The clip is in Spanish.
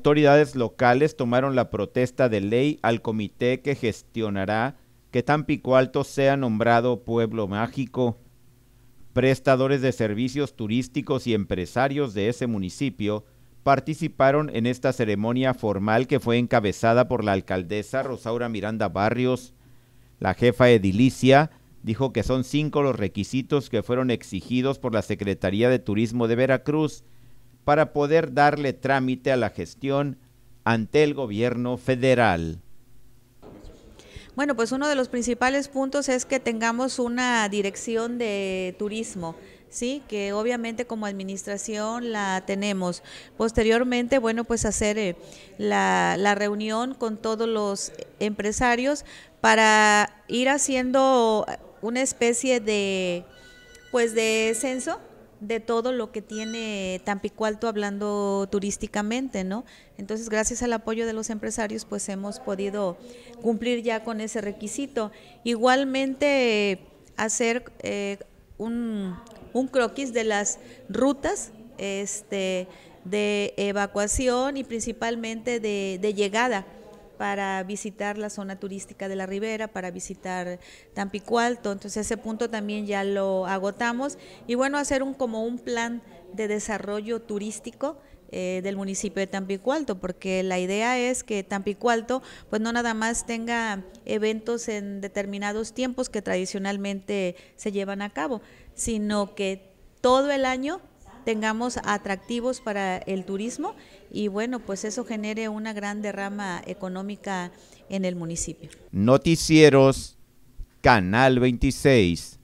Autoridades locales tomaron la protesta de ley al comité que gestionará que Tampico Alto sea nombrado pueblo mágico. Prestadores de servicios turísticos y empresarios de ese municipio participaron en esta ceremonia formal que fue encabezada por la alcaldesa Rosaura Miranda Barrios. La jefa edilicia dijo que son cinco los requisitos que fueron exigidos por la Secretaría de Turismo de Veracruz para poder darle trámite a la gestión ante el gobierno federal. Bueno, pues uno de los principales puntos es que tengamos una dirección de turismo. Sí, que obviamente como administración la tenemos. Posteriormente, bueno, pues hacer eh, la, la reunión con todos los empresarios para ir haciendo una especie de, pues de censo, de todo lo que tiene Tampicualto hablando turísticamente, ¿no? Entonces, gracias al apoyo de los empresarios, pues hemos podido cumplir ya con ese requisito. Igualmente, hacer eh, un, un, croquis de las rutas este, de evacuación y principalmente de llegada para visitar la zona turística de la ribera, para visitar Tampicualto. Entonces ese punto también ya lo agotamos. Y bueno, hacer un como un plan de desarrollo turístico eh, del municipio de Tampicualto, porque la idea es que Tampicualto pues no nada más tenga eventos en determinados tiempos que tradicionalmente se llevan a cabo, sino que todo el año tengamos atractivos para el turismo y bueno, pues eso genere una gran derrama económica en el municipio. Noticieros, Canal 26.